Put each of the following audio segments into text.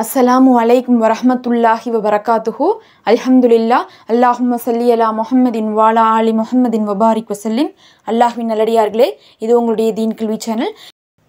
அஸ்ஸலாமு அலைக்கும் வரமத்துல்லாஹி வபரகாத்துஹு அல்ஹம்துலில்லா அல்லாஹும் சல்லி அலா முகமதின் வாலா அலி முகமதின் வபாரிக் வசல்லிம் அல்லாஹின் நல்லடியார்களே இது உங்களுடைய தீன் கல்வி சேனல்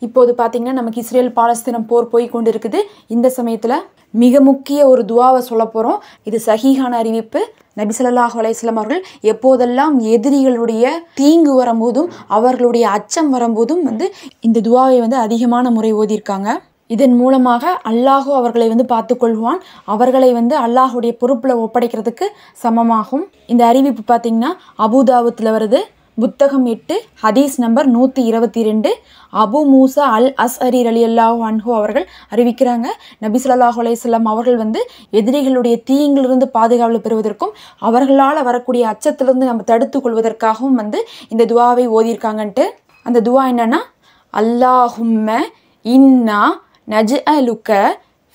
இப்போது பார்த்தீங்கன்னா நமக்கு இஸ்ரேல் பாலஸ்தீனம் போர் போய் கொண்டு இருக்குது இந்த சமயத்தில் மிக முக்கிய ஒரு துவாவை சொல்ல போகிறோம் இது சஹீஹான அறிவிப்பு நபிசல்லாஹ் அலையம் அவர்கள் எப்போதெல்லாம் எதிரிகளுடைய தீங்கு வரும்போதும் அவர்களுடைய அச்சம் வரும்போதும் வந்து இந்த துவாவை வந்து அதிகமான முறை ஓதியிருக்காங்க இதன் மூலமாக அல்லாஹு அவர்களை வந்து பார்த்து கொள்வான் அவர்களை வந்து அல்லாஹுடைய பொறுப்பில் ஒப்படைக்கிறதுக்கு சமமாகும் இந்த அறிவிப்பு பார்த்தீங்கன்னா அபுதாபுத்தில் வருது புத்தகம் எட்டு ஹதீஸ் நம்பர் நூற்றி இருபத்தி ரெண்டு அபு மூசா அல் அஸ் அரீர் அலி அல்லாஹ் அன்ஹூ அவர்கள் அறிவிக்கிறாங்க நபி அலையம் அவர்கள் வந்து எதிரிகளுடைய தீயிலிருந்து பாதுகாவல் பெறுவதற்கும் அவர்களால் வரக்கூடிய அச்சத்திலிருந்து நம்ம தடுத்து கொள்வதற்காகவும் வந்து இந்த துவாவை ஓதியிருக்காங்கன்ட்டு அந்த துவா என்னன்னா அல்லாஹும்ம இன்னா நஜ் அலுக்க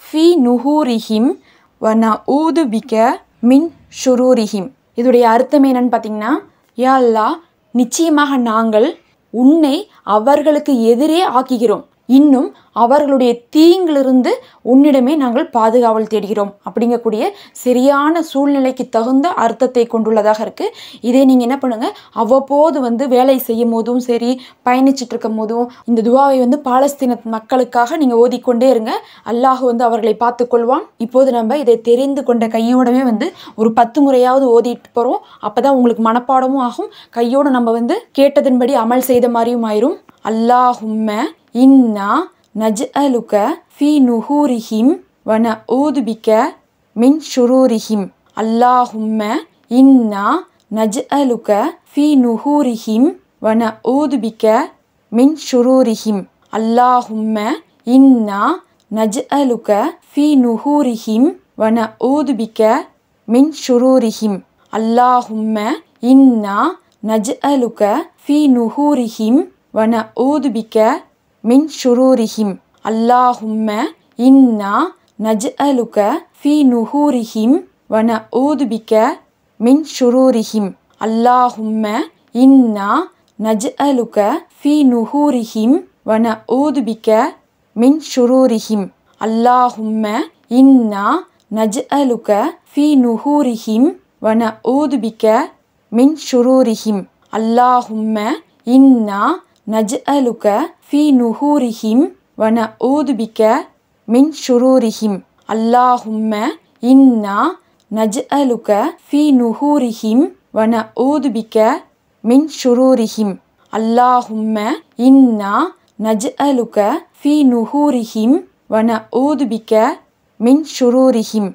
ஃபி நுஹூரிஹிம் வ ந ஊதுபிக்க மின் ஷுரூரிஹிம் இதோடைய அர்த்தம் என்னன்னு பார்த்தீங்கன்னா யா அல்லா நிச்சயமாக நாங்கள் உன்னை அவர்களுக்கு எதிரே ஆக்குகிறோம் இன்னும் அவர்களுடைய தீங்கிலிருந்து உன்னிடமே நாங்கள் பாதுகாவல் தேடுகிறோம் அப்படிங்கக்கூடிய சரியான சூழ்நிலைக்கு தகுந்த அர்த்தத்தை கொண்டுள்ளதாக இருக்குது இதே நீங்கள் என்ன பண்ணுங்கள் அவ்வப்போது வந்து வேலை செய்யும் போதும் சரி பயணிச்சுட்டு இருக்கும் போதும் இந்த துவாவை வந்து பாலஸ்தீன மக்களுக்காக நீங்கள் ஓதிக்கொண்டே இருங்க அல்லாஹ் வந்து அவர்களை பார்த்துக்கொள்வான் இப்போது நம்ம இதை தெரிந்து கொண்ட கையோடவே வந்து ஒரு பத்து முறையாவது ஓதிட்டு போகிறோம் அப்போ தான் உங்களுக்கு மனப்பாடமும் ஆகும் கையோடு நம்ம வந்து கேட்டதன்படி அமல் செய்த மாதிரியும் ஆயிரும் அல்லாஹும்ம இன்னா நஜ்அலுக ஃபி நுஹூரிஹிம் வன ஊதுபிக்க மின் ஷுரூரிஹிம் அல்லாஹும்ம இன்னா நஜ்அலுக ஃபி நுஹூரிஹிம் வன ஊதுபிக்க மின் ஷுரூரிஹிம் அல்லாஹும்ம இன்னா நஜ்அலுக ஃபி நுஹூரிஹிம் வன ஊதுபிக்க மின் ஷுரூரிஹிம் அல்லாஹும்ம இன்னா நஜ்அலுக ஃபி நுஹூரிஹிம் வன ஊதுபிக்க மின் ஷுரூரிஹிம் அல்லாஹும்ம இன்னா நஜ்அலுக ஃபி நுஹூரிஹிம் வன ஊதுபிக்க மின் ஷுரூரிஹிம் அல்லாஹும்ம இன்னா நஜ்அலுக ஃபி நுஹூரிஹிம் வன ஊதுபிக்க மின் ஷுரூரிஹிம் அல்லாஹும்ம இன்னா நஜ்அலுக ஃபி நுஹூரிஹிம் வன ஊதுபிக்க மின் ஷுரூரிஹிம் அல்லாஹும்ம இன்னா நஜ்அலுக ஃபி நுஹூரிஹிம் வன ஊதுபிக்க மின் ஷுரூரிஹிம் அல்லாஹும்ம இன்னா நஜ் அலுக ஃபி நுஹூரிஹிம் வன ஊதுபிக்க மின் ஷுரூரிஹிம் அல்லாஹும்ம இன்னா நஜ் அலுக ஃபி நுஹூரிஹிம் வன ஊதுபிக்க மின் ஷுரூரிஹிம்